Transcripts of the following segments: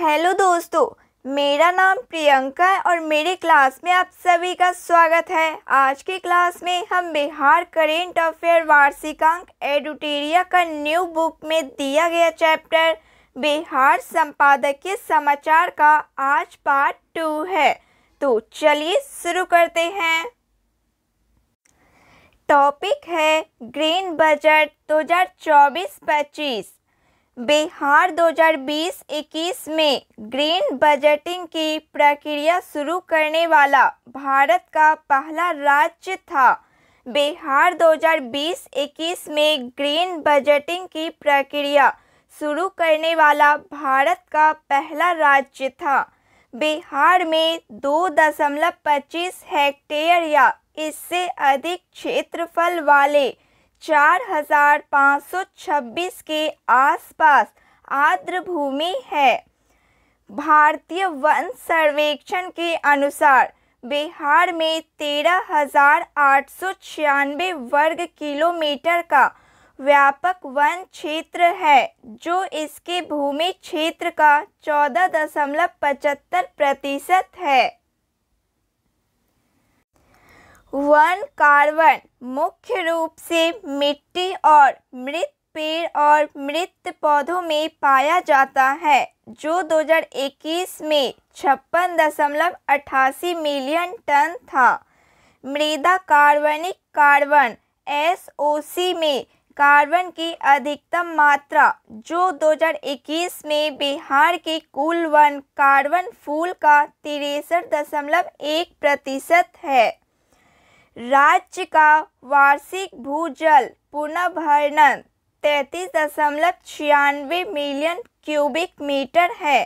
Hello दोस्तों मेरा नाम प्रियंका है और मेरे क्लास में आप सभी का स्वागत है आज के क्लास में हम बिहार करेंट अफेयर वार्षिकांक एडुटेरिया का न्यू बुक में दिया गया चैप्टर बिहार संपादकीय समाचार का आज पार्ट टू है तो चलिए शुरू करते हैं टॉपिक है ग्रीन बजट 2024-25 बिहार 2020-21 में ग्रीन बजटिंग की प्रक्रिया शुरू करने वाला भारत का पहला राज्य था बिहार 2020-21 में ग्रीन बजटिंग की प्रक्रिया शुरू करने वाला भारत का पहला राज्य था बिहार में दो दशमलव पच्चीस हेक्टेयर या इससे अधिक क्षेत्रफल वाले चार हजार पाँच सौ छब्बीस के आसपास आर्द्र भूमि है भारतीय वन सर्वेक्षण के अनुसार बिहार में तेरह हजार आठ सौ छियानवे वर्ग किलोमीटर का व्यापक वन क्षेत्र है जो इसके भूमि क्षेत्र का चौदह दशमलव पचहत्तर प्रतिशत है वन कार्बन मुख्य रूप से मिट्टी और मृत पेड़ और मृत पौधों में पाया जाता है जो 2021 में छप्पन दशमलव अट्ठासी मिलियन टन था मृदा कार्बनिक कार्बन एस ओ सी में कार्बन की अधिकतम मात्रा जो 2021 में बिहार के कुल वन कार्बन फूल का तिरसठ दशमलव एक प्रतिशत है राज्य का वार्षिक भूजल पुनर्भरण तैतीस दशमलव छियानवे मिलियन क्यूबिक मीटर है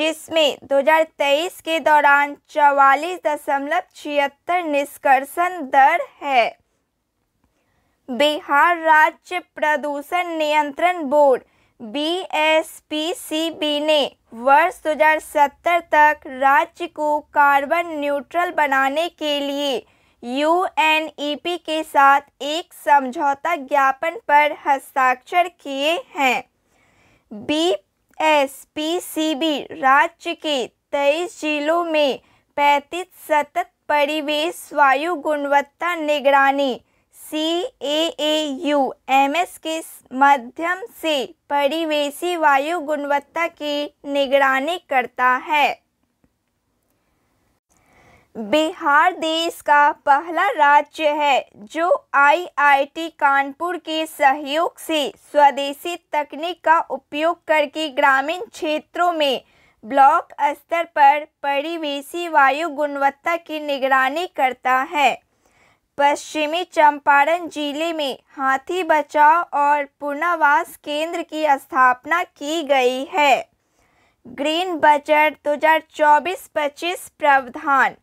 जिसमें 2023 के दौरान चवालीस दशमलव छिहत्तर निष्कर्षण दर है बिहार राज्य प्रदूषण नियंत्रण board B S P C B ने वर्ष 2070 तक राज्य को कार्बन न्यूट्रल बनाने के लिए पी e के साथ एक समझौता ज्ञापन पर हस्ताक्षर किए हैं B S P C B राज्य के तेईस जिलों में पैंतीस सतत परिवेश वायु गुणवत्ता निगरानी C A A U M S के माध्यम से परिवेशी वायु गुणवत्ता की निगरानी करता है बिहार देश का पहला राज्य है जो आईआईटी कानपुर के सहयोग से स्वदेशी तकनीक का उपयोग करके ग्रामीण क्षेत्रों में ब्लॉक स्तर पर परिवेशी वायु गुणवत्ता की निगरानी करता है पश्चिमी चंपारण जिले में हाथी बचाव और पुनर्वास केंद्र की स्थापना की गई है ग्रीन बजट 2024-25 प्रावधान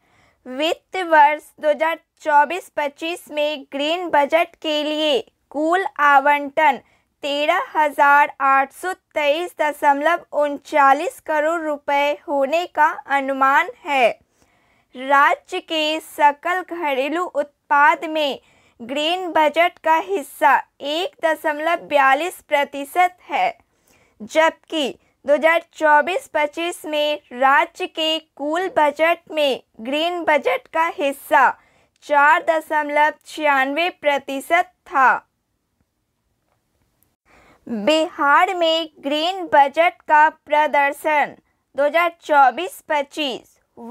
वित्त वर्ष 2024-25 में ग्रीन बजट के लिए कुल आवंटन तेरह हजार आठ सौ तेईस दशमलव उनचालीस करोड़ रुपए होने का अनुमान है राज्य के सकल घरेलू उत्पाद में ग्रीन बजट का हिस्सा एक दशमलव बयालीस प्रतिशत है जबकि 2024-25 में राज्य के कुल बजट में ग्रीन बजट का हिस्सा चार दशमलव छियानवे प्रतिशत था बिहार में ग्रीन बजट का प्रदर्शन 2024-25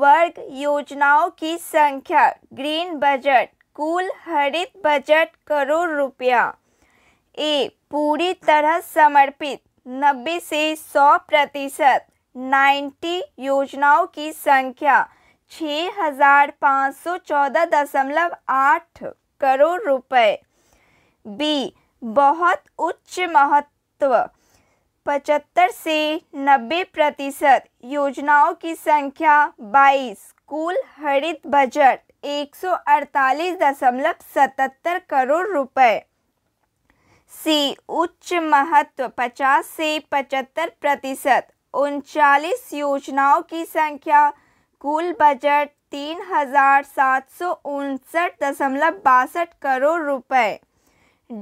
वर्ग योजनाओं की संख्या ग्रीन बजट कुल हरित बजट करोड़ रुपया ए पूरी तरह समर्पित नब्बे से सौ प्रतिशत नाइन्टी योजनाओं की संख्या छः हजार पाँच सौ चौदह दशमलव आठ करोड़ रुपए बी बहुत उच्च महत्व पचहत्तर से नब्बे प्रतिशत योजनाओं की संख्या बाईस कुल हरित बजट एक सौ अड़तालीस दशमलव सतहत्तर करोड़ रुपए सी उच्च महत्व 50 से 75 प्रतिशत उनचालीस योजनाओं की संख्या कुल बजट तीन हजार सात सौ उनसठ दशमलव बासठ करोड़ रुपए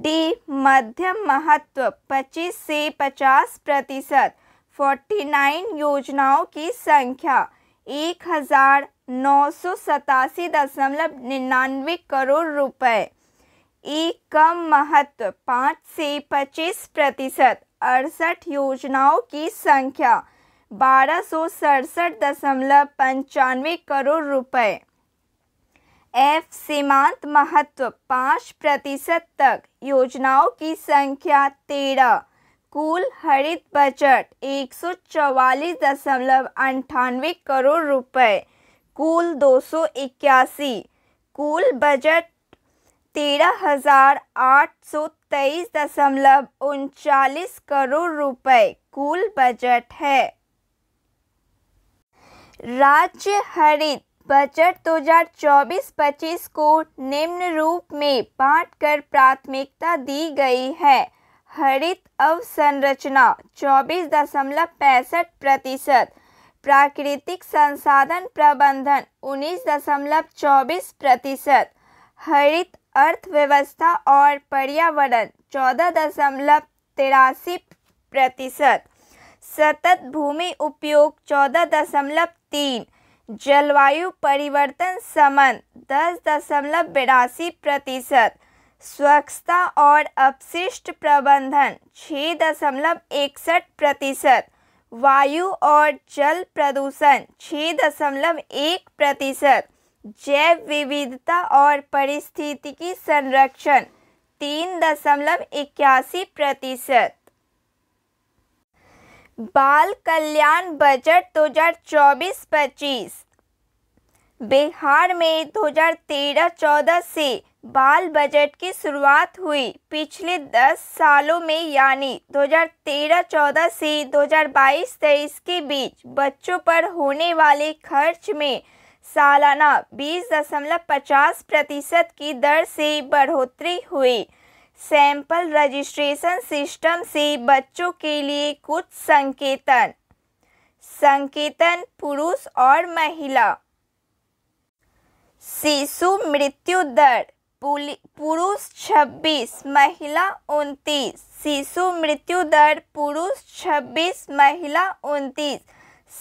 डी मध्यम महत्व 25 से 50 प्रतिशत फोर्टी नाइन योजनाओं की संख्या एक हजार नौ सौ सतासी दशमलव निन्यानवे करोड़ रुपए ई कम महत्व पाँच से पच्चीस प्रतिशत अड़सठ योजनाओं की संख्या बारह सौ सड़सठ दशमलव पंचानवे करोड़ रुपए एफ सीमांत महत्व पाँच प्रतिशत तक योजनाओं की संख्या तेरह कुल हरित बजट एक सौ चवालीस दशमलव अंठानवे करोड़ रुपए कुल दो सौ इक्यासी कुल बजट तेरह हजार आठ सौ तेईस दशमलव उनचालीस करोड़ रुपए कुल बजट है राज्य हरित बजट 2024-25 को निम्न रूप में बांट कर प्राथमिकता दी गई है हरित अवसंरचना चौबीस दशमलव पैंसठ प्रतिशत प्राकृतिक संसाधन प्रबंधन उन्नीस दशमलव चौबीस प्रतिशत हरित अर्थव्यवस्था और पर्यावरण चौदह दशमलव तिरासी प्रतिशत सतत भूमि उपयोग चौदह दशमलव तीन जलवायु परिवर्तन समन दस दशमलव बिरासी प्रतिशत स्वच्छता और अपशिष्ट प्रबंधन छः दशमलव इकसठ प्रतिशत वायु और जल प्रदूषण छः दशमलव एक प्रतिशत जैव विविधता और पारिस्थितिकी संरक्षण तीन दशमलव इक्यासी प्रतिशत बाल कल्याण बजट 2024-25 बिहार में 2013-14 से बाल बजट की शुरुआत हुई पिछले 10 सालों में यानी 2013-14 से 2022-23 के बीच बच्चों पर होने वाले खर्च में सालाना बीस दशमलव पचास प्रतिशत की दर से बढ़ोतरी हुई सैंपल रजिस्ट्रेशन सिस्टम से बच्चों के लिए कुछ संकेतन संकेतन पुरुष और महिला शिशु मृत्यु दर पुरुष 26 महिला 29 शिशु मृत्यु दर पुरुष 26 महिला 29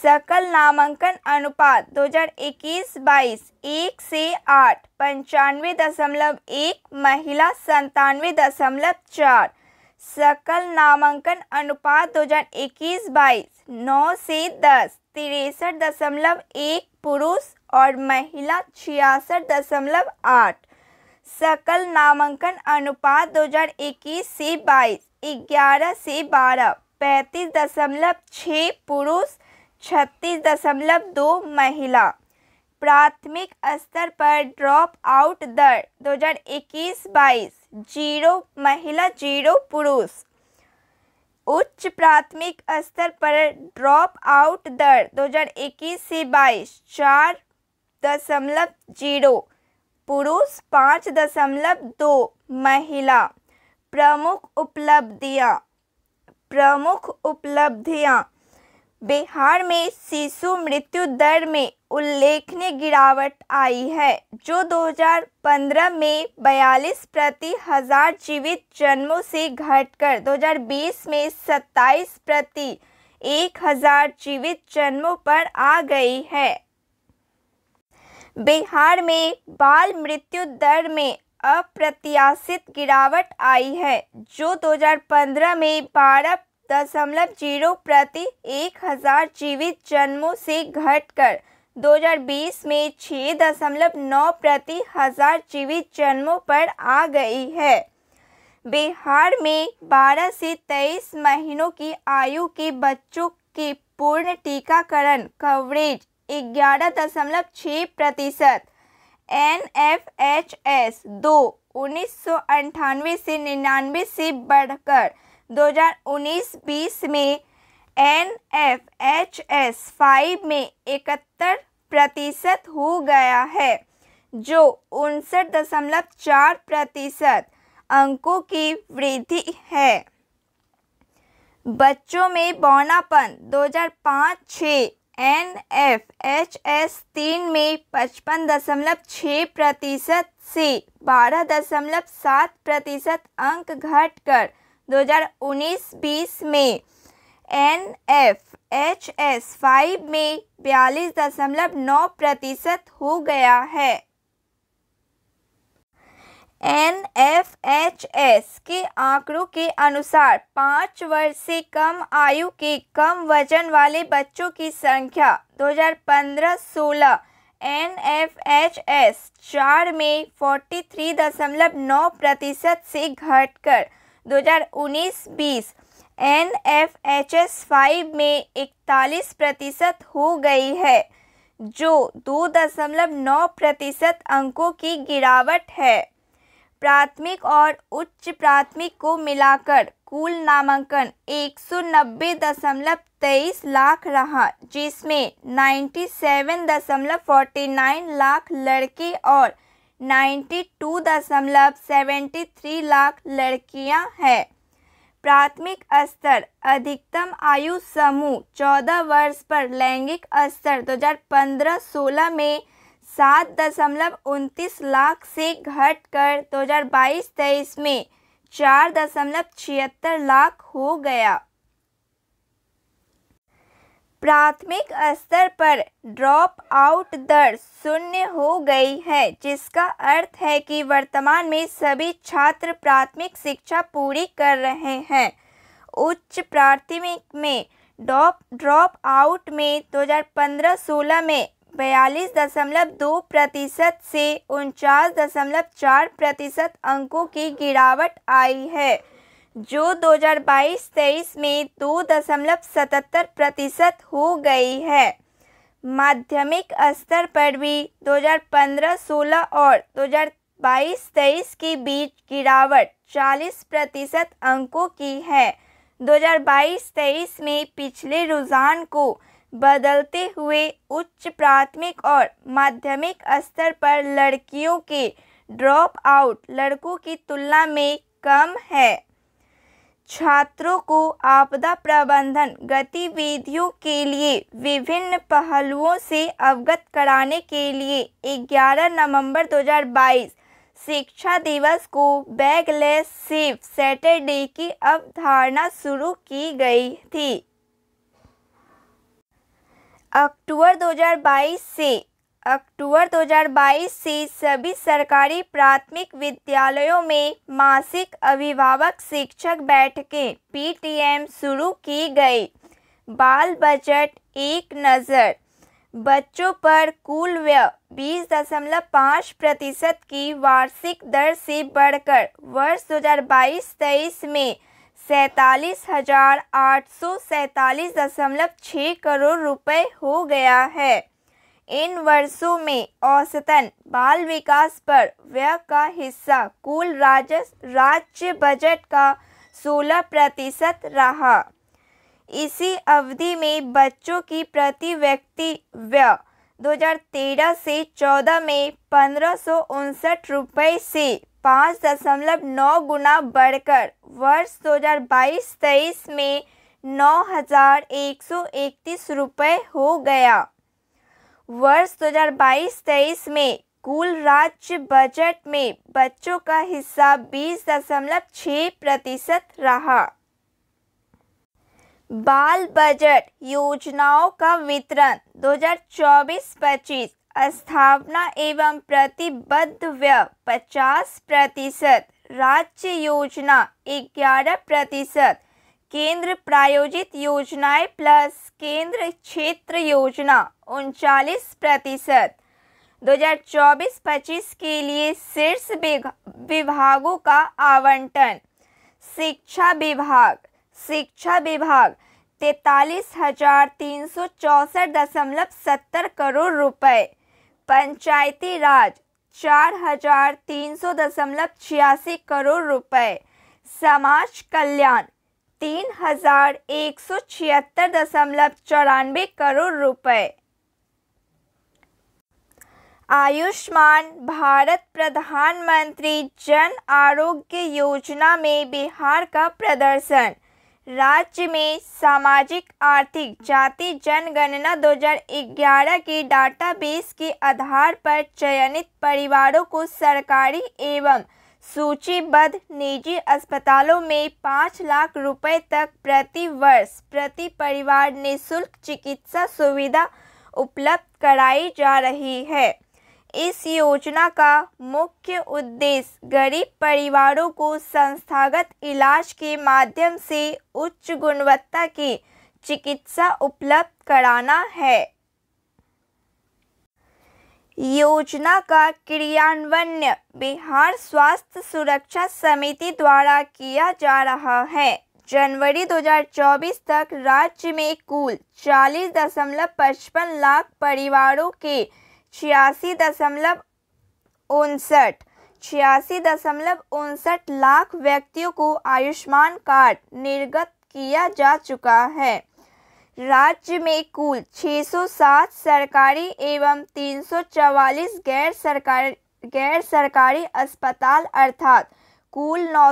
सकल नामांकन अनुपात 2021-22 एक से आठ पंचानवे दशमलव एक महिला संतानवे दशमलव चार सकल नामांकन अनुपात 2021-22 नौ से दस तिरसठ दशमलव एक पुरुष और महिला छियासठ दशमलव आठ सकल नामांकन अनुपात 2021 से 22 ग्यारह से बारह पैंतीस दशमलव छः पुरुष छत्तीस दशमलव दो महिला प्राथमिक स्तर पर ड्रॉप आउट दर 2021-22 जीरो महिला जीरो पुरुष उच्च प्राथमिक स्तर पर ड्रॉप आउट दर 2021 से 22 चार दशमलव जीरो पुरुष पाँच दशमलव दो महिला प्रमुख उपलब्धियाँ प्रमुख उपलब्धियाँ बिहार में शिशु मृत्यु दर में उल्लेखनीय गिरावट आई है जो 2015 में 42 प्रति हजार जीवित जन्मों से घटकर 2020 में 27 प्रति एक हजार जीवित जन्मों पर आ गई है बिहार में बाल मृत्यु दर में अप्रत्याशित गिरावट आई है जो 2015 में 12 दशमलव जीरो प्रति एक हज़ार जीवित जन्मों से घटकर 2020 में छः दशमलव नौ प्रति हज़ार जीवित जन्मों पर आ गई है बिहार में 12 से 23 महीनों की आयु के बच्चों के पूर्ण टीकाकरण कवरेज ग्यारह दशमलव छः प्रतिशत एन एफ एच एस दो उन्नीस सौ अंठानवे से निन्यानवे से बढ़कर 2019-20 में N F H S five में इकहत्तर प्रतिशत हो गया है जो उनसठ दशमलव चार प्रतिशत अंकों की वृद्धि है बच्चों में बौनापन 2005-6 एन एफ एच एस तीन में पचपन दशमलव छः प्रतिशत से बारह दशमलव सात प्रतिशत अंक घटकर 2019-20 में N F H S five में बयालीस दशमलव नौ प्रतिशत हो गया है एन एफ एच एस के आंकड़ों के अनुसार पाँच वर्ष से कम आयु के कम वजन वाले बच्चों की संख्या 2015-16 एन एफ एच एस चार में 43.9 प्रतिशत से घटकर 2019-20 N F H S five में इकतालीस प्रतिशत हो गई है जो दो दशमलव नौ प्रतिशत अंकों की गिरावट है प्राथमिक और उच्च प्राथमिक को मिलाकर कुल नामांकन एक सौ नब्बे दशमलव तेईस लाख रहा जिसमें नाइन्टी सेवन दशमलव फोर्टी नाइन लाख लड़के और 92.73 लाख लड़कियां हैं प्राथमिक स्तर अधिकतम आयु समूह 14 वर्ष पर लैंगिक स्तर 2015-16 में सात दशमलव उनतीस लाख से घटकर 2022-23 में चार दशमलव छिहत्तर लाख हो गया प्राथमिक स्तर पर ड्रॉप आउट दर शून्य हो गई है जिसका अर्थ है कि वर्तमान में सभी छात्र प्राथमिक शिक्षा पूरी कर रहे हैं उच्च प्राथमिक में ड्रॉप ड्रॉप आउट में 2015-16 में बयालीस दशमलव दो प्रतिशत से उनचास दशमलव चार प्रतिशत अंकों की गिरावट आई है जो 2022-23 में दो दशमलव सतहत्तर प्रतिशत हो गई है माध्यमिक स्तर पर भी 2015-16 और 2022-23 के बीच गिरावट 40 प्रतिशत अंकों की है 2022-23 में पिछले रुझान को बदलते हुए उच्च प्राथमिक और माध्यमिक स्तर पर लड़कियों के ड्रॉप आउट लड़कों की तुलना में कम है छात्रों को आपदा प्रबंधन गतिविधियों के लिए विभिन्न पहलुओं से अवगत कराने के लिए 11 नवंबर 2022 शिक्षा दिवस को बैगलेस सेफ सैटरडे की अवधारणा शुरू की गई थी अक्टूबर 2022 से अक्टूबर 2022 से सभी सरकारी प्राथमिक विद्यालयों में मासिक अभिभावक शिक्षक बैठकें पीटीएम शुरू की गई बाल बजट एक नज़र बच्चों पर कुल व्यय बीस दशमलव पाँच प्रतिशत की वार्षिक दर से बढ़कर वर्ष 2022-23 में सैतालीस हजार आठ सौ सैंतालीस दशमलव छः करोड़ रुपए हो गया है इन वर्षों में औसतन बाल विकास पर व्यय का हिस्सा कुल राजस्व राज्य बजट का 16 प्रतिशत रहा इसी अवधि में बच्चों की प्रति व्यक्ति व्यय 2013 से 14 में पंद्रह रुपए से पाँच दशमलव नौ गुना बढ़कर वर्ष 2022-23 में नौ हज़ार एक सौ इकतीस रुपये हो गया वर्ष 2022-23 में कुल राज्य बजट में बच्चों का हिस्सा बीस दशमलव छः प्रतिशत रहा बाल बजट योजनाओं का वितरण 2024-25 स्थापना एवं प्रतिबद्ध व्यय पचास प्रतिशत राज्य योजना ग्यारह प्रतिशत केंद्र प्रायोजित योजनाएं प्लस केंद्र क्षेत्र योजना उनचालीस प्रतिशत चौबीस पच्चीस के लिए शीर्ष विभागों का आवंटन शिक्षा विभाग शिक्षा विभाग तैतालीस हजार तीन सौ चौंसठ दशमलव सत्तर करोड़ रुपए पंचायती राज चार हजार तीन सौ दशमलव छियासी करोड़ रुपए समाज कल्याण तीन हजार एक सौ छिहत्तर दशमलव चौरानवे करोड़ रुपए आयुष्मान भारत प्रधानमंत्री जन आरोग्य योजना में बिहार का प्रदर्शन राज्य में सामाजिक आर्थिक जाति जनगणना 2011 के डाटाबेस के आधार पर चयनित परिवारों को सरकारी एवं सूचीबद्ध निजी अस्पतालों में पाँच लाख रुपए तक प्रति वर्ष प्रति परिवार निःशुल्क चिकित्सा सुविधा उपलब्ध कराई जा रही है इस योजना का मुख्य उद्देश्य गरीब परिवारों को संस्थागत इलाज के माध्यम से उच्च गुणवत्ता की चिकित्सा उपलब्ध कराना है योजना का क्रियान्वयन बिहार स्वास्थ्य सुरक्षा समिति द्वारा किया जा रहा है जनवरी 2024 तक राज्य में कुल चालीस दशमलव पचपन लाख परिवारों के छियासी दशमलव उनसठ छियासी दशमलव उनसठ लाख व्यक्तियों को आयुष्मान कार्ड निर्गत किया जा चुका है राज्य में कुल 607 सरकारी एवं 344 गैर सरकारी गैर सरकारी अस्पताल अर्थात कुल नौ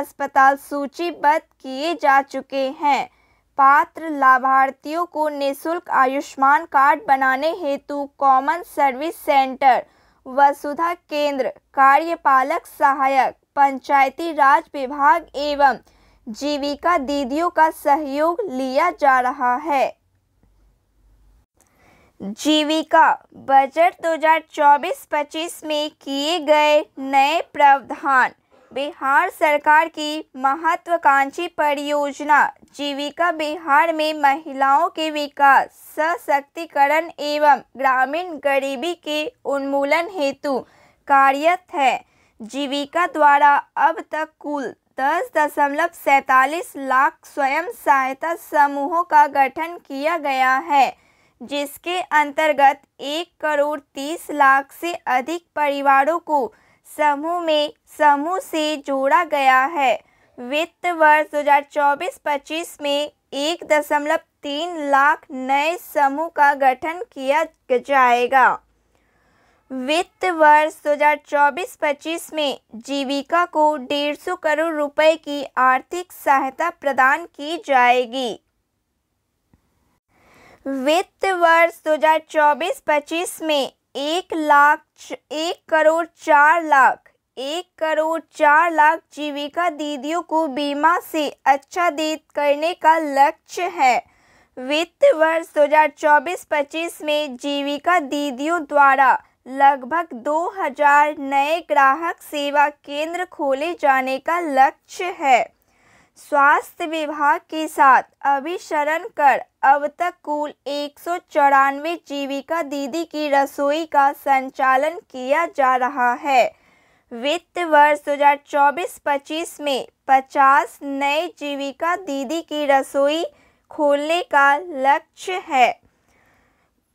अस्पताल सूचीबद्ध किए जा चुके हैं पात्र लाभार्थियों को निशुल्क आयुष्मान कार्ड बनाने हेतु कॉमन सर्विस सेंटर वसुधा केंद्र कार्यपालक सहायक पंचायती राज विभाग एवं जीविका दीदियों का सहयोग लिया जा रहा है जीविका बजट 2024-25 में किए गए नए प्रावधान बिहार सरकार की महत्वाकांक्षी परियोजना जीविका बिहार में महिलाओं के विकास सशक्तिकरण एवं ग्रामीण गरीबी के उन्मूलन हेतु कार्यरत है जीविका द्वारा अब तक कुल दस दशमलव सैतालीस लाख स्वयं सहायता समूहों का गठन किया गया है जिसके अंतर्गत एक करोड़ तीस लाख से अधिक परिवारों को समूह में समूह से जोड़ा गया है वित्त वर्ष 2024-25 में एक दशमलव तीन लाख नए समूह का गठन किया जाएगा वित्त वर्ष 2024-25 में जीविका को 150 करोड़ रुपए की आर्थिक सहायता प्रदान की जाएगी वित्त वर्ष 2024-25 में एक लाख एक करोड़ चार लाख एक करोड़ चार लाख जीविका दीदियों को बीमा से अच्छा दीद करने का लक्ष्य है वित्त वर्ष 2024-25 में जीविका दीदियों द्वारा लगभग 2000 नए ग्राहक सेवा केंद्र खोले जाने का लक्ष्य है स्वास्थ्य विभाग के साथ अभिसरण कर अब तक कुल एक सौ चौरानवे जीविका दीदी की रसोई का संचालन किया जा रहा है वित्त वर्ष 2024-25 में 50 नए जीविका दीदी की रसोई खोलने का लक्ष्य है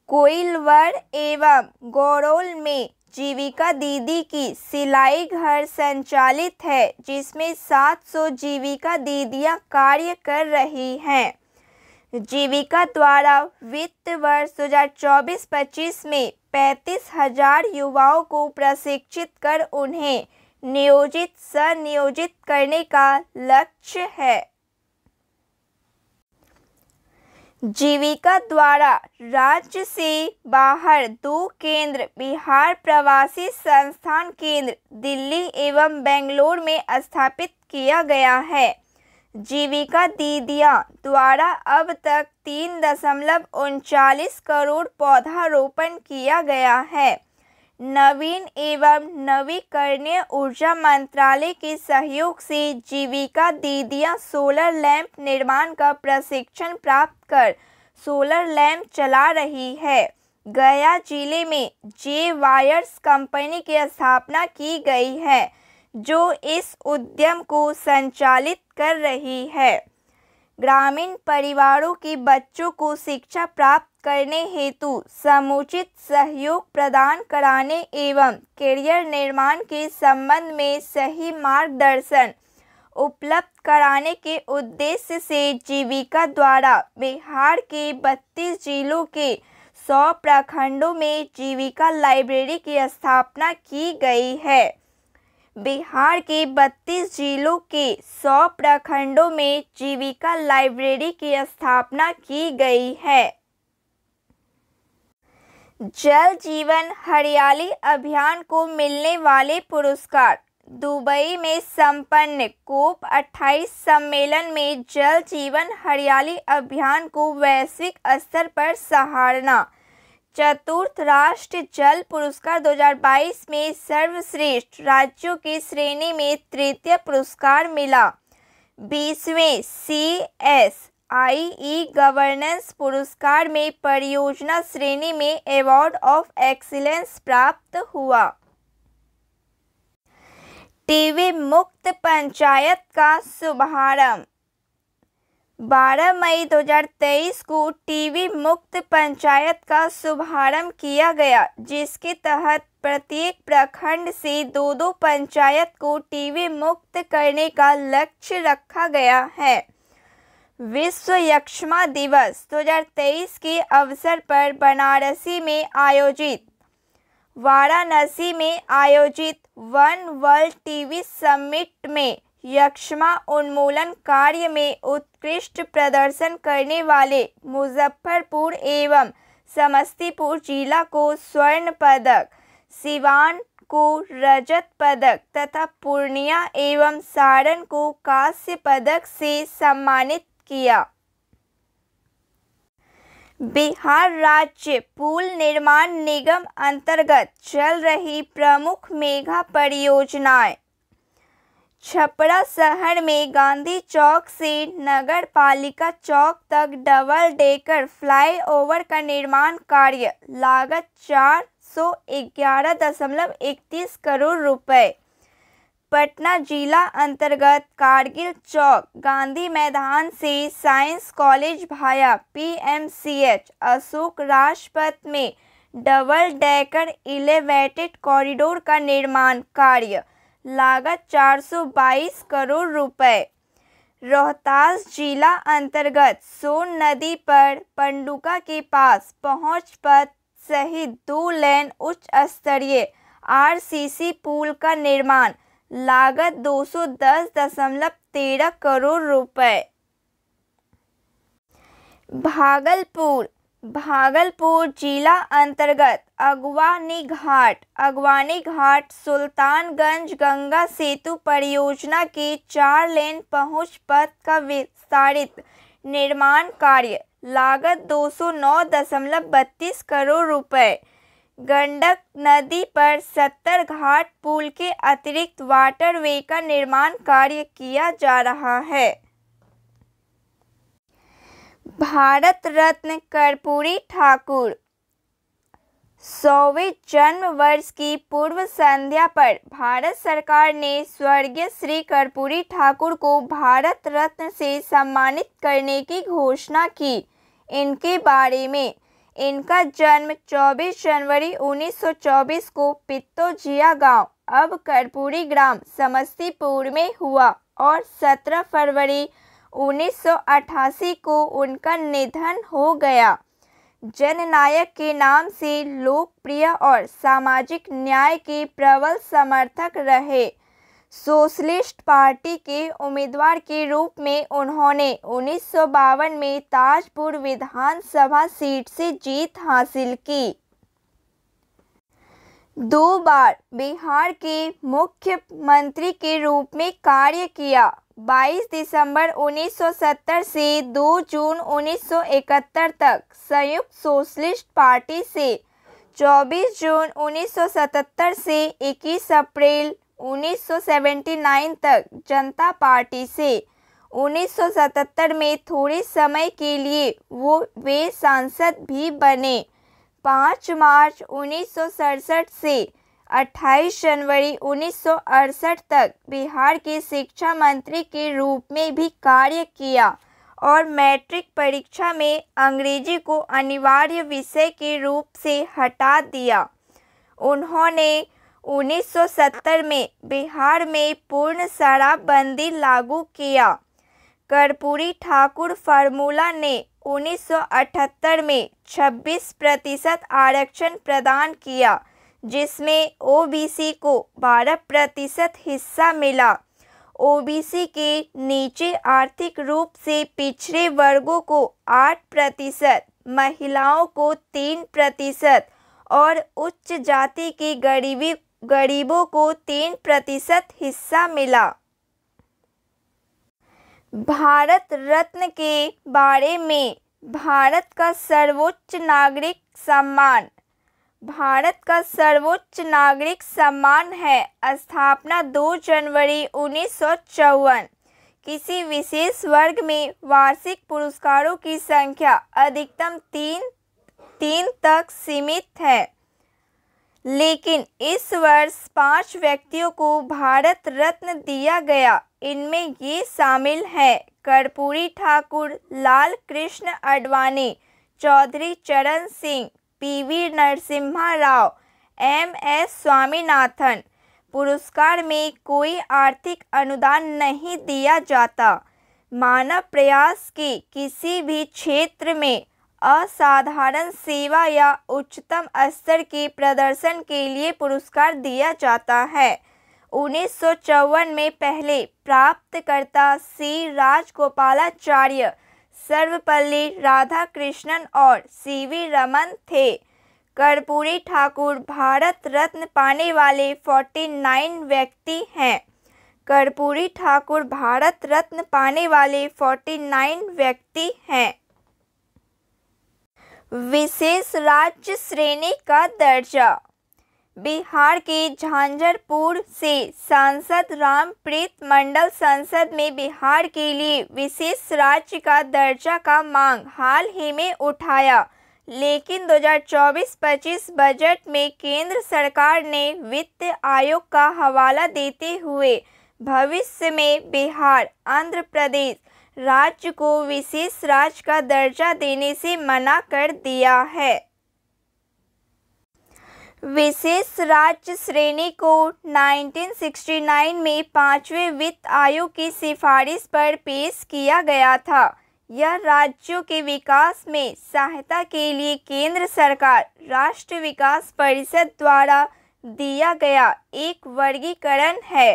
कोइलवर एवं गोरोल में जीविका दीदी की सिलाई घर संचालित है जिसमें 700 जीविका दीदियां कार्य कर रही हैं जीविका द्वारा वित्त वर्ष 2024-25 में पैंतीस हजार युवाओं को प्रशिक्षित कर उन्हें नियोजित नियोजित करने का लक्ष्य है जीविका द्वारा राज्य से बाहर दो केंद्र बिहार प्रवासी संस्थान केंद्र दिल्ली एवं बेंगलोर में स्थापित किया गया है जीविका दीदिया द्वारा अब तक तीन दशमलव उनचालीस करोड़ पौधारोपण किया गया है नवीन एवं नवीकरणीय ऊर्जा मंत्रालय के सहयोग से जीविका दीदियां सोलर लैंप निर्माण का प्रशिक्षण प्राप्त कर सोलर लैंप चला रही है गया जिले में जे वायर्स कंपनी की स्थापना की गई है जो इस उद्यम को संचालित कर रही है ग्रामीण परिवारों के बच्चों को शिक्षा प्राप्त करने हेतु समुचित सहयोग प्रदान कराने एवं करियर निर्माण के संबंध में सही मार्गदर्शन उपलब्ध कराने के उद्देश्य से जीविका द्वारा बिहार के 32 जिलों के 100 प्रखंडों में जीविका लाइब्रेरी की स्थापना की गई है बिहार के 32 जिलों के 100 प्रखंडों में जीविका लाइब्रेरी की स्थापना की गई है जल जीवन हरियाली अभियान को मिलने वाले पुरस्कार दुबई में संपन्न कोप 28 सम्मेलन में जल जीवन हरियाली अभियान को वैश्विक स्तर पर सहारना चतुर्थ राष्ट्र जल पुरस्कार 2022 में सर्वश्रेष्ठ राज्यों की श्रेणी में तृतीय पुरस्कार मिला बीसवें C S I e governance पुरस्कार में परियोजना श्रेणी में अवार्ड ऑफ एक्सीलेंस प्राप्त हुआ टीवी मुक्त पंचायत का शुभारंभ 12 मई 2023 को टीवी मुक्त पंचायत का शुभारंभ किया गया जिसके तहत प्रत्येक प्रखंड से दो दो पंचायत को टीवी मुक्त करने का लक्ष्य रखा गया है विश्व यक्षमा दिवस 2023 के अवसर पर बनारसी में आयोजित वाराणसी में आयोजित वन वर्ल्ड टीवी समिट में यक्षमा उन्मूलन कार्य में उत्कृष्ट प्रदर्शन करने वाले मुजफ्फरपुर एवं समस्तीपुर जिला को स्वर्ण पदक सिवान को रजत पदक तथा पूर्णिया एवं सारण को कांस्य पदक से सम्मानित किया बिहार राज्य पुल निर्माण निगम अंतर्गत चल रही प्रमुख मेघा परियोजनाएं छपरा शहर में गांधी चौक से नगर पालिका चौक तक डबल डेकर फ्लाईओवर का निर्माण कार्य लागत चार सौ ग्यारह दशमलव इकतीस करोड़ रुपये पटना जिला अंतर्गत कारगिल चौक गांधी मैदान से साइंस कॉलेज भाया पीएमसीएच अशोक राजपथ में डबल डेकर एलिवेटेड कॉरिडोर का निर्माण कार्य लागत 422 करोड़ रुपए रोहतास जिला अंतर्गत सोन नदी पर पंडुका के पास पहुंच पथ सहित दो लेन उच्च स्तरीय आरसीसी पुल का निर्माण लागत दो सौ दस दशमलव तेरह करोड़ रुपए भागलपुर भागलपुर जिला अंतर्गत अगवानी घाट अगवानी घाट सुल्तानगंज गंगा सेतु परियोजना के चार लेन पहुंच पथ का विस्तारित निर्माण कार्य लागत दो सौ नौ दशमलव बत्तीस करोड़ रुपए गंडक नदी पर सत्तर घाट पुल के अतिरिक्त वाटरवे का निर्माण कार्य किया जा रहा है भारत रत्न कर्पूरी ठाकुर सौवे जन्म वर्ष की पूर्व संध्या पर भारत सरकार ने स्वर्गीय श्री कर्पूरी ठाकुर को भारत रत्न से सम्मानित करने की घोषणा की इनके बारे में इनका जन्म 24 जनवरी 1924 को पित्तोजिया गांव अब कर्पूरी ग्राम समस्तीपुर में हुआ और 17 फरवरी 1988 को उनका निधन हो गया जननायक के नाम से लोकप्रिय और सामाजिक न्याय के प्रबल समर्थक रहे सोशलिस्ट पार्टी के उम्मीदवार के रूप में उन्होंने उन्नीस में ताजपुर विधानसभा सीट से जीत हासिल की दो बार बिहार के मुख्यमंत्री के रूप में कार्य किया 22 दिसंबर 1970 से 2 जून 1971 तक संयुक्त सोशलिस्ट पार्टी से 24 जून 1977 से 21 अप्रैल 1979 तक जनता पार्टी से 1977 में थोड़े समय के लिए वो वे सांसद भी बने 5 मार्च उन्नीस से 28 जनवरी उन्नीस तक बिहार के शिक्षा मंत्री के रूप में भी कार्य किया और मैट्रिक परीक्षा में अंग्रेजी को अनिवार्य विषय के रूप से हटा दिया उन्होंने 1970 में बिहार में पूर्ण शराबबंदी लागू किया कर्पूरी ठाकुर फार्मूला ने 1978 में 26 प्रतिशत आरक्षण प्रदान किया जिसमें ओबीसी को 12 प्रतिशत हिस्सा मिला ओबीसी के नीचे आर्थिक रूप से पिछड़े वर्गों को 8 प्रतिशत महिलाओं को 3 प्रतिशत और उच्च जाति की गरीबी गरीबों को तीन प्रतिशत हिस्सा मिला भारत रत्न के बारे में भारत का सर्वोच्च नागरिक सम्मान भारत का सर्वोच्च नागरिक सम्मान है स्थापना 2 जनवरी उन्नीस किसी विशेष वर्ग में वार्षिक पुरस्कारों की संख्या अधिकतम तीन तीन तक सीमित है लेकिन इस वर्ष पांच व्यक्तियों को भारत रत्न दिया गया इनमें ये शामिल हैं कर्पूरी ठाकुर लाल Krishna Advani Chaudhary Charan Singh PV Narasimha Rao M S Swaminathan पुरस्कार में कोई आर्थिक अनुदान नहीं दिया जाता मानव प्रयास के किसी भी क्षेत्र में असाधारण सेवा या उच्चतम स्तर के प्रदर्शन के लिए पुरस्कार दिया जाता है उन्नीस में पहले प्राप्तकर्ता सी राजगोपालाचार्य सर्वपल्ली राधाकृष्णन और सी वी रमन थे कर्पूरी ठाकुर भारत रत्न पाने वाले 49 व्यक्ति हैं कर्पूरी ठाकुर भारत रत्न पाने वाले 49 व्यक्ति हैं विशेष राज्य श्रेणी का दर्जा बिहार के झांझरपुर से सांसद रामप्रीत मंडल संसद में बिहार के लिए विशेष राज्य का दर्जा का मांग हाल ही में उठाया लेकिन 2024-25 बजट में केंद्र सरकार ने वित्त आयोग का हवाला देते हुए भविष्य में बिहार आंध्र प्रदेश राज्य को विशेष राज्य का दर्जा देने से मना कर दिया है विशेष राज्य श्रेणी को 1969 में पांचवें वित्त आयोग की सिफारिश पर पेश किया गया था यह राज्यों के विकास में सहायता के लिए केंद्र सरकार राष्ट्र विकास परिषद द्वारा दिया गया एक वर्गीकरण है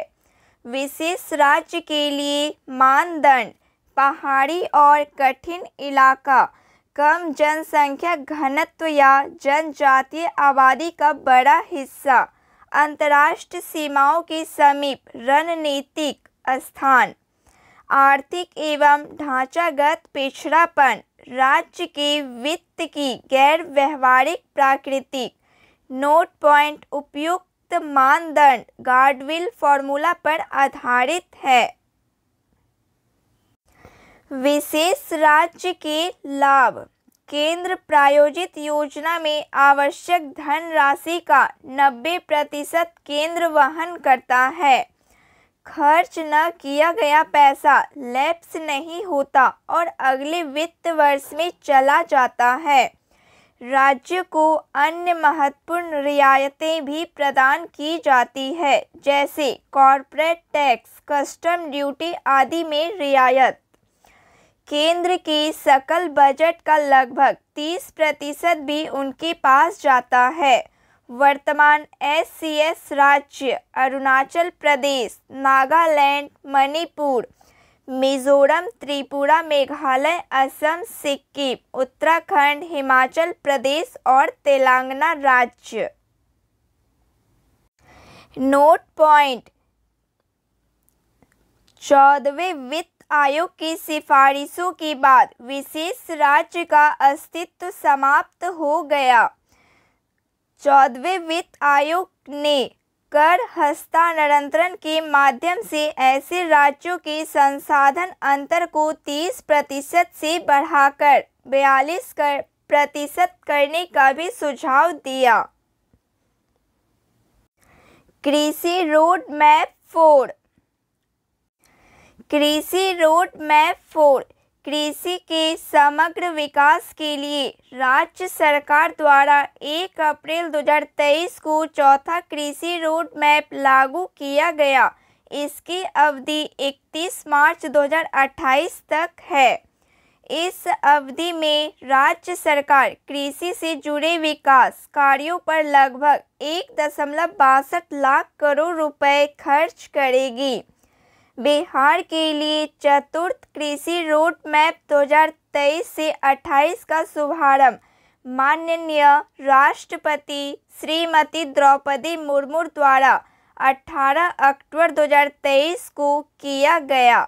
विशेष राज्य के लिए मानदंड पहाड़ी और कठिन इलाका कम जनसंख्या घनत्व या जनजातीय आबादी का बड़ा हिस्सा अंतर्राष्ट्रीय सीमाओं के समीप रणनीतिक स्थान आर्थिक एवं ढांचागत पिछड़ापन राज्य के वित्त की गैर व्यवहारिक प्राकृतिक नोट पॉइंट उपयुक्त मानदंड गार्डविल फॉर्मूला पर आधारित है विशेष राज्य के लाभ केंद्र प्रायोजित योजना में आवश्यक धनराशि का 90 प्रतिशत केंद्र वहन करता है खर्च न किया गया पैसा लैप्स नहीं होता और अगले वित्त वर्ष में चला जाता है राज्य को अन्य महत्वपूर्ण रियायतें भी प्रदान की जाती है जैसे कॉरपोरेट टैक्स कस्टम ड्यूटी आदि में रियायत केंद्र की सकल बजट का लगभग 30 प्रतिशत भी उनके पास जाता है वर्तमान एस राज्य अरुणाचल प्रदेश नागालैंड मणिपुर मिजोरम त्रिपुरा मेघालय असम सिक्किम उत्तराखंड हिमाचल प्रदेश और तेलंगाना राज्य नोट पॉइंट चौदहवें वित्त आयोग की सिफारिशों के बाद विशेष राज्य का अस्तित्व समाप्त हो गया चौदहवें वित्त आयोग ने कर हस्तांतरण के माध्यम से ऐसे राज्यों के संसाधन अंतर को 30 प्रतिशत से बढ़ाकर बयालीस कर प्रतिशत करने का भी सुझाव दिया कृषि रोड मैप फोर कृषि रोड मैप फोर कृषि के समग्र विकास के लिए राज्य सरकार द्वारा 1 अप्रैल 2023 को चौथा कृषि रोड मैप लागू किया गया इसकी अवधि 31 मार्च 2028 तक है इस अवधि में राज्य सरकार कृषि से जुड़े विकास कार्यों पर लगभग एक दशमलव बासठ लाख करोड़ रुपए खर्च करेगी बिहार के लिए चतुर्थ कृषि रोड मैप 2023 से 28 का शुभारंभ माननीय राष्ट्रपति श्रीमती द्रौपदी मुर्मू द्वारा 18 अक्टूबर 2023 को किया गया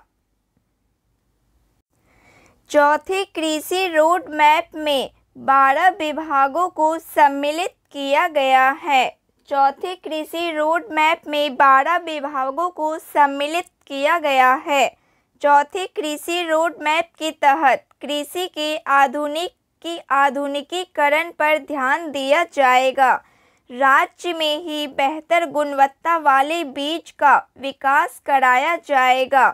चौथे कृषि रोड मैप में 12 विभागों को सम्मिलित किया गया है चौथे कृषि रोड मैप में 12 विभागों को सम्मिलित किया गया है चौथी कृषि रोड मैप के तहत कृषि के आधुनिक की आधुनिकीकरण पर ध्यान दिया जाएगा राज्य में ही बेहतर गुणवत्ता वाले बीज का विकास कराया जाएगा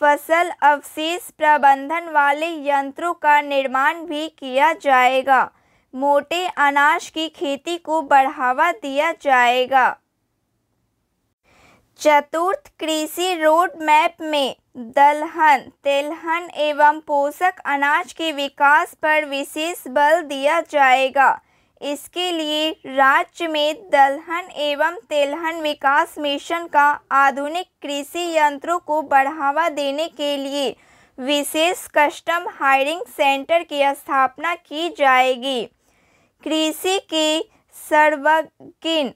फसल अवशेष प्रबंधन वाले यंत्रों का निर्माण भी किया जाएगा मोटे अनाज की खेती को बढ़ावा दिया जाएगा चतुर्थ कृषि रोड मैप में दलहन तेलहन एवं पोषक अनाज के विकास पर विशेष बल दिया जाएगा इसके लिए राज्य में दलहन एवं तेलहन विकास मिशन का आधुनिक कृषि यंत्रों को बढ़ावा देने के लिए विशेष कस्टम हायरिंग सेंटर की स्थापना की जाएगी कृषि के सर्वज्ञ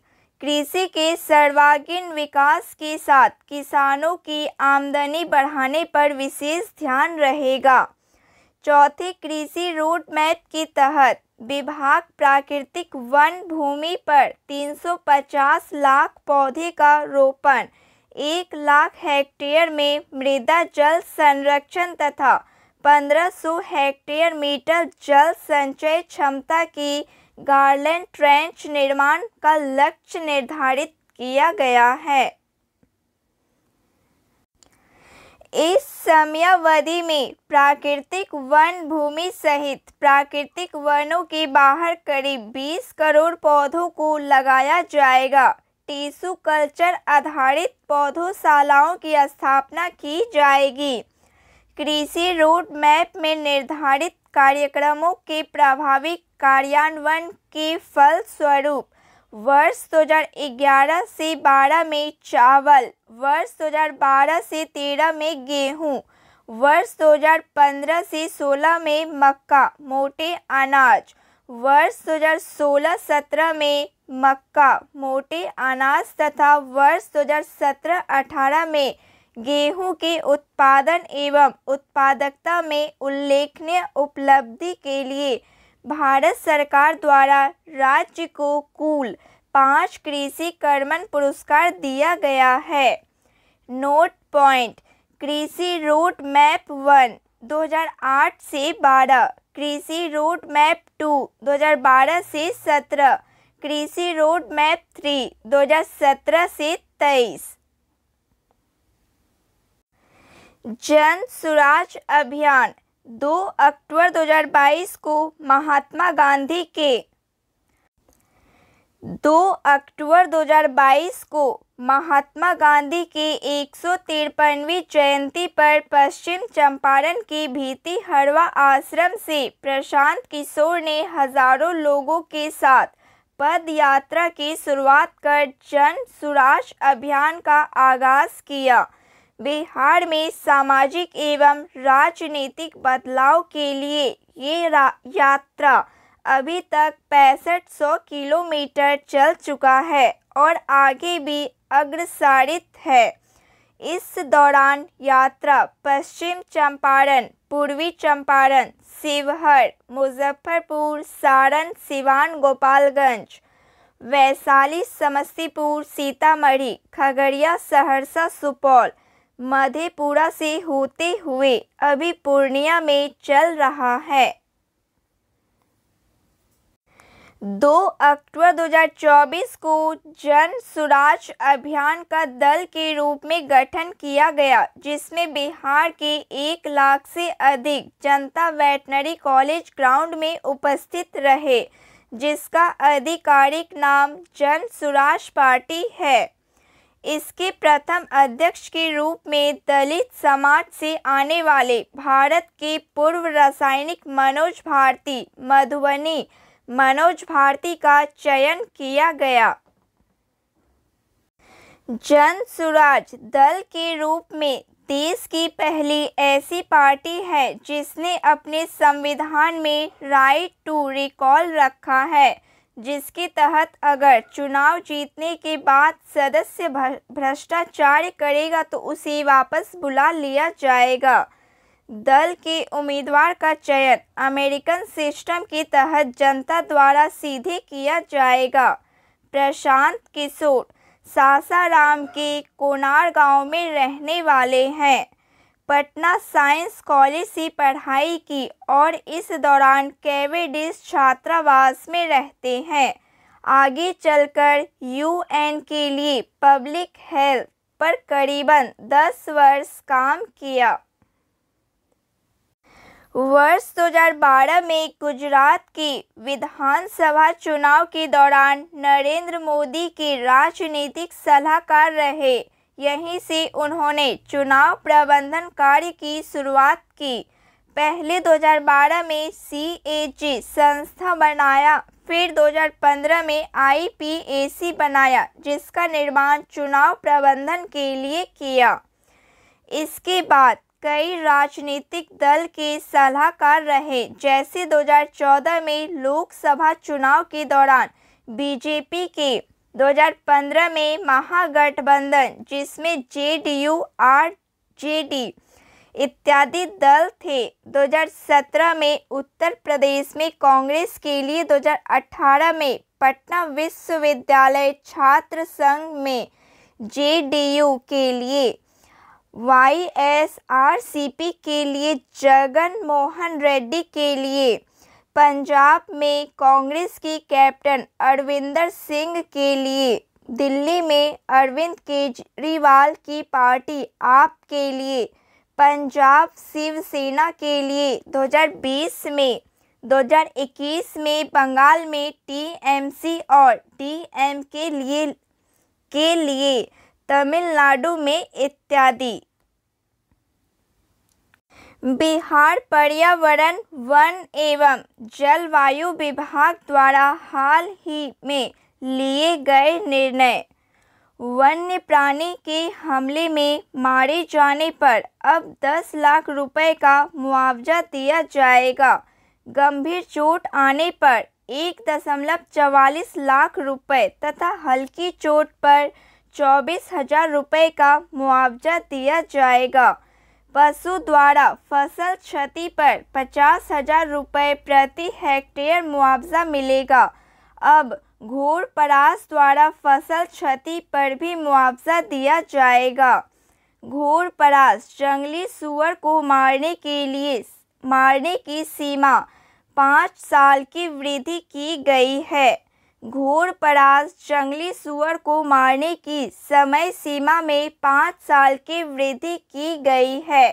कृषि के सर्वागीण विकास के साथ किसानों की आमदनी बढ़ाने पर विशेष ध्यान रहेगा चौथे कृषि रोड मैप के तहत विभाग प्राकृतिक वन भूमि पर 350 लाख पौधे का रोपण एक लाख हेक्टेयर में मृदा जल संरक्षण तथा 1500 हेक्टेयर मीटर जल संचय क्षमता की गार्लैंड ट्रेंच निर्माण का लक्ष्य निर्धारित किया गया है इस समयावधि में प्राकृतिक वन भूमि सहित प्राकृतिक वनों के बाहर करीब 20 करोड़ पौधों को लगाया जाएगा टीसू कल्चर आधारित पौधोशालाओं की स्थापना की जाएगी कृषि रोड मैप में निर्धारित कार्यक्रमों के प्रभावी कार्यान्वयन के फलस्वरूप वर्ष 2011 से 12 में चावल वर्ष 2012 से 13 में गेहूं, वर्ष 2015 से 16 में मक्का मोटे अनाज वर्ष 2016-17 में मक्का मोटे अनाज तथा वर्ष 2017-18 में गेहूं के उत्पादन एवं उत्पादकता में उल्लेखनीय उपलब्धि के लिए भारत सरकार द्वारा राज्य को कुल पाँच कृषि कर्मण पुरस्कार दिया गया है नोट पॉइंट कृषि रोड मैप वन 2008 से 12 कृषि रोड मैप टू 2012 से 17 कृषि रोड मैप थ्री 2017 से 23 जन स्वराज अभियान दो अक्टूबर 2022 को महात्मा गांधी के दो अक्टूबर 2022 को महात्मा गांधी के एक सौ जयंती पर पश्चिम चंपारण के भीती हड़वा आश्रम से प्रशांत किशोर ने हजारों लोगों के साथ पद यात्रा की शुरुआत कर जन सुराज अभियान का आगाज किया बिहार में सामाजिक एवं राजनीतिक बदलाव के लिए ये यात्रा अभी तक पैंसठ सौ किलोमीटर चल चुका है और आगे भी अग्रसारित है इस दौरान यात्रा पश्चिम चंपारण पूर्वी चंपारण शिवहर मुजफ्फरपुर सारण सिवान गोपालगंज वैशाली समस्तीपुर सीतामढ़ी खगड़िया सहरसा सुपौल मधेपुरा से होते हुए अभी पूर्णिया में चल रहा है दो अक्टूबर 2024 को जन सुराज अभियान का दल के रूप में गठन किया गया जिसमें बिहार के एक लाख से अधिक जनता वेटनरी कॉलेज ग्राउंड में उपस्थित रहे जिसका आधिकारिक नाम जन सुराज पार्टी है इसके प्रथम अध्यक्ष के रूप में दलित समाज से आने वाले भारत के पूर्व रासायनिक मनोज भारती मधुबनी मनोज भारती का चयन किया गया जन सुराज दल के रूप में देश की पहली ऐसी पार्टी है जिसने अपने संविधान में राइट टू रिकॉल रखा है जिसके तहत अगर चुनाव जीतने के बाद सदस्य भ्रष्टाचार करेगा तो उसे वापस बुला लिया जाएगा दल के उम्मीदवार का चयन अमेरिकन सिस्टम के तहत जनता द्वारा सीधे किया जाएगा प्रशांत किशोर सासाराम के कोनार गांव में रहने वाले हैं पटना साइंस कॉलेज से पढ़ाई की और इस दौरान कैवेडिस छात्रावास में रहते हैं आगे चलकर यूएन के लिए पब्लिक हेल्थ पर करीबन 10 वर्ष काम किया वर्ष 2012 में गुजरात के विधानसभा चुनाव के दौरान नरेंद्र मोदी के राजनीतिक सलाहकार रहे यहीं से उन्होंने चुनाव प्रबंधन कार्य की शुरुआत की पहले 2012 में सी संस्था बनाया फिर 2015 में सी बनाया जिसका निर्माण चुनाव प्रबंधन के लिए किया इसके बाद कई राजनीतिक दल के सलाहकार रहे जैसे 2014 में लोकसभा चुनाव के दौरान बीजेपी के 2015 में महागठबंधन जिसमें जेडीयू आरजेडी इत्यादि दल थे 2017 में उत्तर प्रदेश में कांग्रेस के लिए 2018 में पटना विश्वविद्यालय छात्र संघ में जेडीयू के लिए वाईएसआरसीपी के लिए जगन मोहन रेड्डी के लिए पंजाब में कांग्रेस के कैप्टन अरविंदर सिंह के लिए दिल्ली में अरविंद केजरीवाल की पार्टी आप के लिए पंजाब शिवसेना के लिए 2020 में 2021 में बंगाल में टीएमसी और डीएम के लिए के लिए तमिलनाडु में इत्यादि बिहार पर्यावरण वन एवं जलवायु विभाग द्वारा हाल ही में लिए गए निर्णय वन्य प्राणी के हमले में मारे जाने पर अब 10 लाख रुपए का मुआवजा दिया जाएगा गंभीर चोट आने पर एक दशमलव चवालीस लाख रुपए तथा हल्की चोट पर चौबीस हजार रुपये का मुआवजा दिया जाएगा पशु द्वारा फसल क्षति पर पचास हजार रुपये प्रति हेक्टेयर मुआवजा मिलेगा अब घोर परास द्वारा फसल क्षति पर भी मुआवजा दिया जाएगा घोर परास जंगली सुअर को मारने के लिए मारने की सीमा पाँच साल की वृद्धि की गई है घूर्णपरास जंगली सुअर को मारने की समय सीमा में पाँच साल की वृद्धि की गई है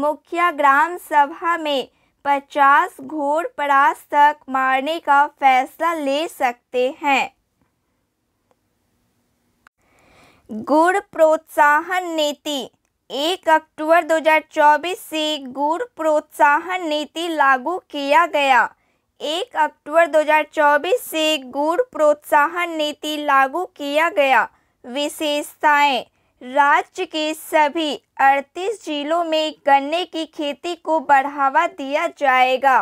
मुखिया ग्राम सभा में पचास घूर्णपरास तक मारने का फैसला ले सकते हैं गुड़ प्रोत्साहन नीति एक अक्टूबर 2024 से गुड़ प्रोत्साहन नीति लागू किया गया एक अक्टूबर 2024 से गुड़ प्रोत्साहन नीति लागू किया गया विशेषताएं राज्य के सभी 38 जिलों में गन्ने की खेती को बढ़ावा दिया जाएगा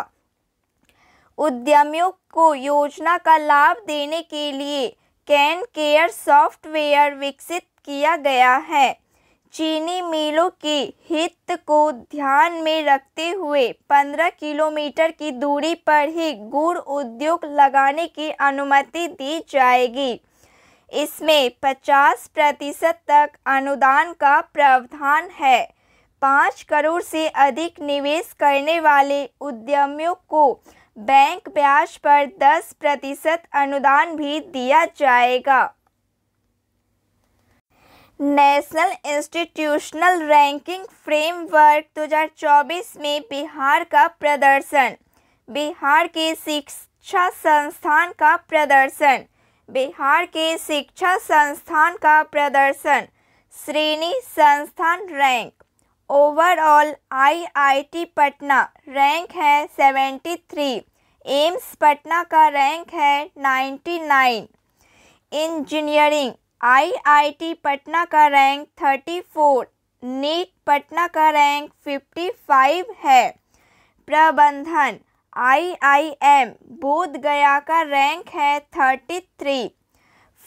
उद्यमियों को योजना का लाभ देने के लिए कैन केयर सॉफ्टवेयर विकसित किया गया है चीनी मिलों के हित को ध्यान में रखते हुए पंद्रह किलोमीटर की दूरी पर ही गुड़ उद्योग लगाने की अनुमति दी जाएगी इसमें पचास प्रतिशत तक अनुदान का प्रावधान है पाँच करोड़ से अधिक निवेश करने वाले उद्यमियों को बैंक ब्याज पर दस प्रतिशत अनुदान भी दिया जाएगा नेशनल इंस्टीट्यूशनल रैंकिंग फ्रेमवर्क 2024 में बिहार का प्रदर्शन बिहार के शिक्षा संस्थान का प्रदर्शन बिहार के शिक्षा संस्थान का प्रदर्शन श्रेणी संस्थान rank overall IIT Patna rank है 73 एम्स पटना का रैंक है 99 इंजीनियरिंग आईआईटी पटना का रैंक 34, नीट पटना का रैंक 55 है प्रबंधन आईआईएम बोध गया का रैंक है 33,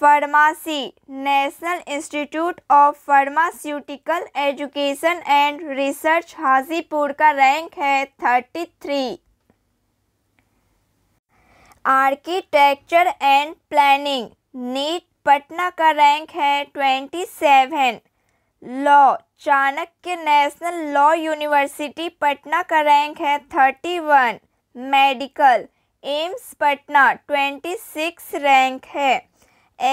pharmacy national institute of pharmaceutical education and research Hajipur का रैंक है 33, architecture and planning NIT Patna का रैंक है twenty seven law Chanakya national law university Patna का रैंक है thirty one medical AIIMS Patna twenty six rank है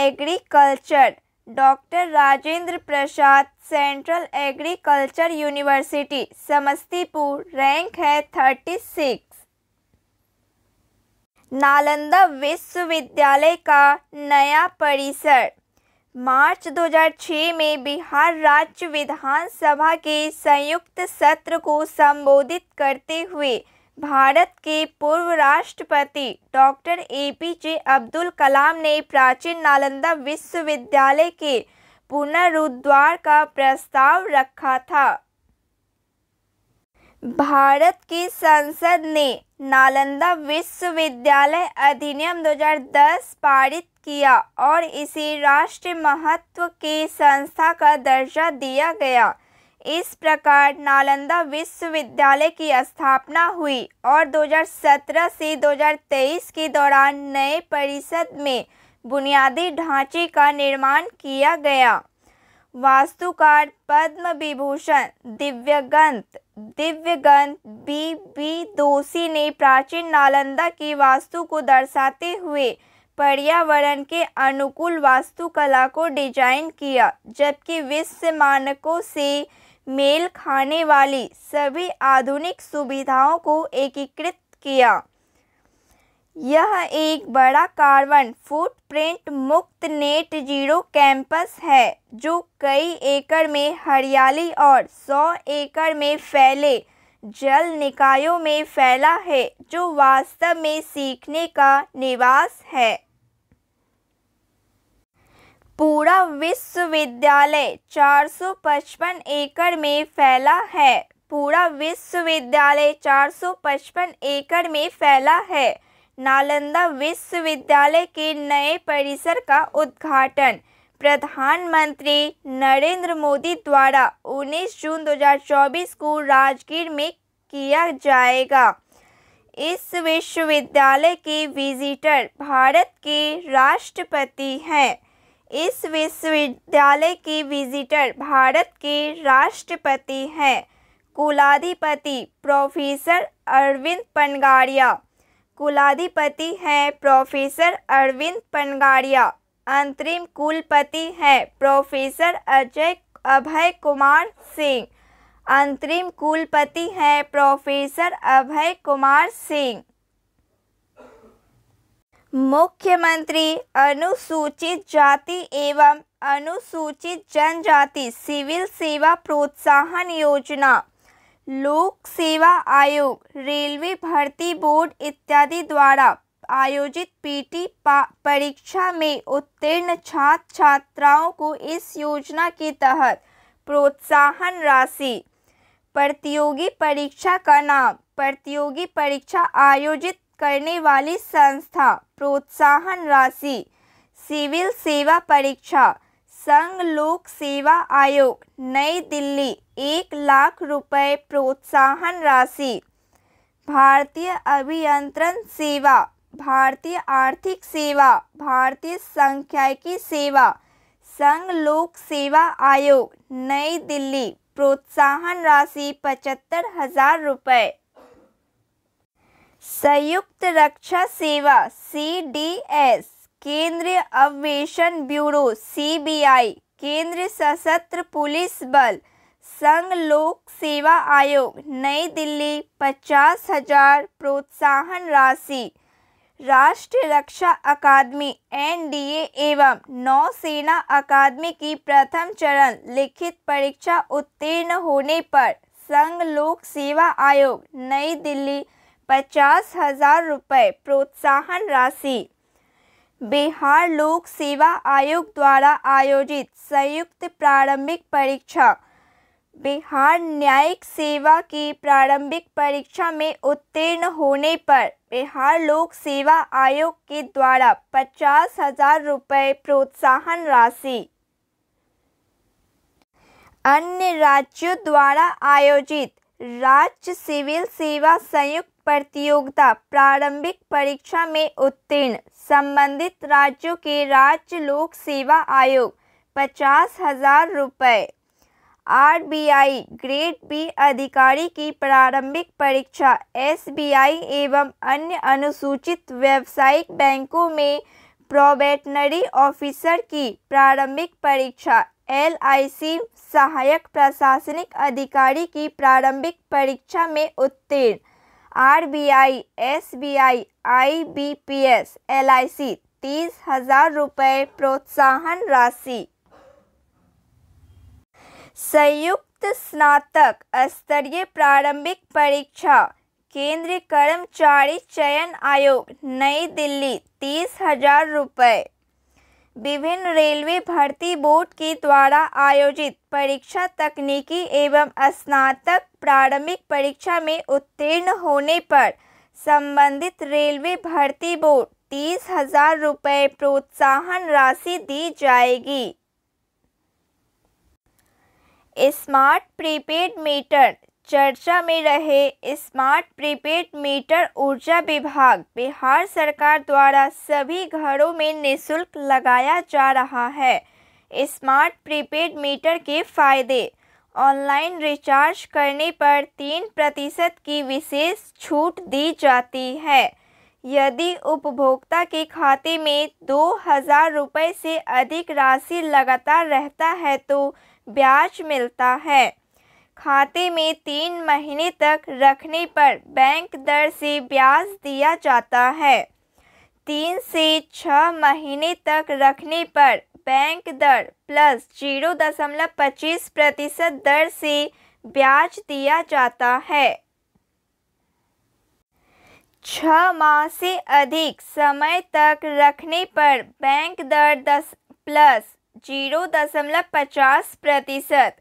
agriculture doctor Rajendra Prasad central agriculture university Samastipur rank है thirty six Nalanda विश्वविद्यालय का नया परिसर मार्च 2006 में बिहार राज्य विधानसभा के संयुक्त सत्र को संबोधित करते हुए भारत के पूर्व राष्ट्रपति doctor A P J Abdul Kalam ने प्राचीन नालंदा विश्वविद्यालय के पुनरुद्वार का प्रस्ताव रखा था भारत की संसद ने नालंदा विश्वविद्यालय अधिनियम 2010 पारित किया और इसे राष्ट्रीय महत्व की संस्था का दर्जा दिया गया इस प्रकार नालंदा विश्वविद्यालय की स्थापना हुई और 2017 से 2023 के दौरान नए परिषद में बुनियादी ढांचे का निर्माण किया गया वास्तुकार पद्म विभूषण दिव्यगंत दिव्य बी बी दोषी ने प्राचीन नालंदा की वास्तु को दर्शाते हुए पर्यावरण के अनुकूल वास्तुकला को डिजाइन किया जबकि विश्व मानकों से मेल खाने वाली सभी आधुनिक सुविधाओं को एकीकृत किया यह एक बड़ा कार्बन फुटप्रिंट मुक्त नेट जीरो कैंपस है जो कई एकड़ में हरियाली और सौ एकड़ में फैले जल निकायों में फैला है जो वास्तव में सीखने का निवास है पूरा विश्वविद्यालय 455 एकड़ में फैला है पूरा विश्वविद्यालय 455 एकड़ में फैला है नालंदा विश्वविद्यालय के नए परिसर का उद्घाटन प्रधानमंत्री नरेंद्र मोदी द्वारा 19 जून 2024 को राजगीर में किया जाएगा इस विश्वविद्यालय के विजिटर भारत के राष्ट्रपति हैं इस विश्वविद्यालय के विजिटर भारत के राष्ट्रपति हैं कुलाधिपति प्रोफेसर अरविंद पनगारिया कुलाधिपति हैं प्रोफेसर अरविंद पनगाड़िया अंतरिम कुलपति हैं प्रोफेसर अजय अभय कुमार सिंह अंतरिम कुलपति हैं प्रोफेसर अभय कुमार सिंह मुख्यमंत्री अनुसूचित जाति एवं अनुसूचित जनजाति सिविल सेवा प्रोत्साहन योजना लोक सेवा आयोग रेलवे भर्ती बोर्ड इत्यादि द्वारा आयोजित पीटी परीक्षा में उत्तीर्ण छात्र छात्राओं को इस योजना के तहत प्रोत्साहन राशि प्रतियोगी परीक्षा का नाम प्रतियोगी परीक्षा आयोजित करने वाली संस्था प्रोत्साहन राशि सिविल सेवा परीक्षा संघ लोक सेवा आयोग नई दिल्ली एक लाख रुपये प्रोत्साहन राशि भारतीय अभियंत्रण सेवा भारतीय आर्थिक सेवा भारतीय की सेवा संघ लोक सेवा आयोग नई दिल्ली प्रोत्साहन राशि पचहत्तर हजार रुपये संयुक्त रक्षा सेवा सी डी एस केंद्रीय अवेषण ब्यूरो सीबीआई केंद्र सशस्त्र पुलिस बल संघ लोक सेवा आयोग नई दिल्ली पचास हजार प्रोत्साहन राशि राष्ट्रीय रक्षा अकादमी एनडीए एवं नौसेना अकादमी की प्रथम चरण लिखित परीक्षा उत्तीर्ण होने पर संघ लोक सेवा आयोग नई दिल्ली पचास हजार रुपये प्रोत्साहन राशि बिहार लोक सेवा आयोग द्वारा आयोजित संयुक्त प्रारंभिक परीक्षा बिहार न्यायिक सेवा की प्रारंभिक परीक्षा में उत्तीर्ण होने पर बिहार लोक सेवा आयोग के द्वारा पचास हजार रुपये प्रोत्साहन राशि अन्य राज्यों द्वारा आयोजित राज्य सिविल सेवा संयुक्त प्रतियोगिता प्रारंभिक परीक्षा में उत्तीर्ण संबंधित राज्यों के राज्य लोक सेवा आयोग पचास हजार रुपये आई ग्रेड बी अधिकारी की प्रारंभिक परीक्षा आई एवं अन्य अनुसूचित व्यावसायिक बैंकों में प्रोबेटनरी ऑफिसर की प्रारंभिक परीक्षा सी सहायक प्रशासनिक अधिकारी की प्रारंभिक परीक्षा में उत्तीर्ण आरबीआई, एसबीआई, आईबीपीएस, एलआईसी तीस हजार रुपये प्रोत्साहन राशि संयुक्त स्नातक स्तरीय प्रारंभिक परीक्षा केंद्रीय कर्मचारी चयन आयोग नई दिल्ली तीस हजार रुपये विभिन्न रेलवे भर्ती बोर्ड के द्वारा आयोजित परीक्षा तकनीकी एवं स्नातक प्रारंभिक परीक्षा में उत्तीर्ण होने पर संबंधित रेलवे भर्ती बोर्ड तीस हजार रुपये प्रोत्साहन राशि दी जाएगी स्मार्ट प्रीपेड मीटर चर्चा में रहे स्मार्ट प्रीपेड मीटर ऊर्जा विभाग बिहार सरकार द्वारा सभी घरों में निशुल्क लगाया जा रहा है स्मार्ट प्रीपेड मीटर के फायदे ऑनलाइन रिचार्ज करने पर तीन प्रतिशत की विशेष छूट दी जाती है यदि उपभोक्ता के खाते में दो हज़ार रुपये से अधिक राशि लगातार रहता है तो ब्याज मिलता है खाते में तीन महीने तक रखने पर बैंक दर से ब्याज दिया जाता है तीन से छः महीने तक रखने पर बैंक दर प्लस जीरो दशमलव पच्चीस प्रतिशत दर से ब्याज दिया जाता है छ माह से अधिक समय तक रखने पर बैंक दर दस प्लस जीरो दशमलव पचास प्रतिशत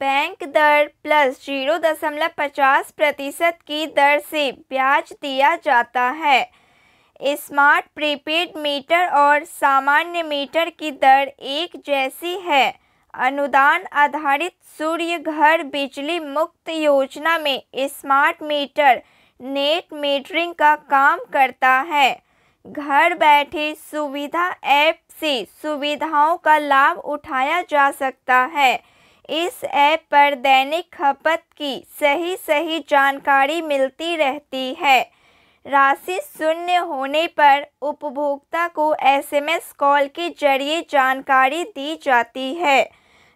बैंक दर प्लस जीरो दशमलव पचास प्रतिशत की दर से ब्याज दिया जाता है स्मार्ट प्रीपेड मीटर और सामान्य मीटर की दर एक जैसी है अनुदान आधारित सूर्य घर बिजली मुक्त योजना में स्मार्ट मीटर नेट मीटरिंग का काम करता है घर बैठे सुविधा ऐप से सुविधाओं का लाभ उठाया जा सकता है इस ऐप पर दैनिक खपत की सही सही जानकारी मिलती रहती है राशि शून्य होने पर उपभोक्ता को एसएमएस कॉल के जरिए जानकारी दी जाती है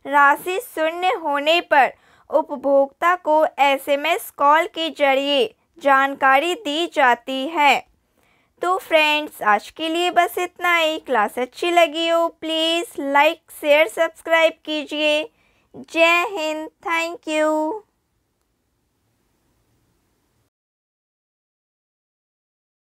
राशि शून्य होने पर उपभोक्ता को एसएमएस कॉल के जरिए जानकारी दी जाती है तो फ्रेंड्स आज के लिए बस इतना ही क्लास अच्छी लगी हो प्लीज़ लाइक शेयर सब्सक्राइब कीजिए Jai Hind. Thank you.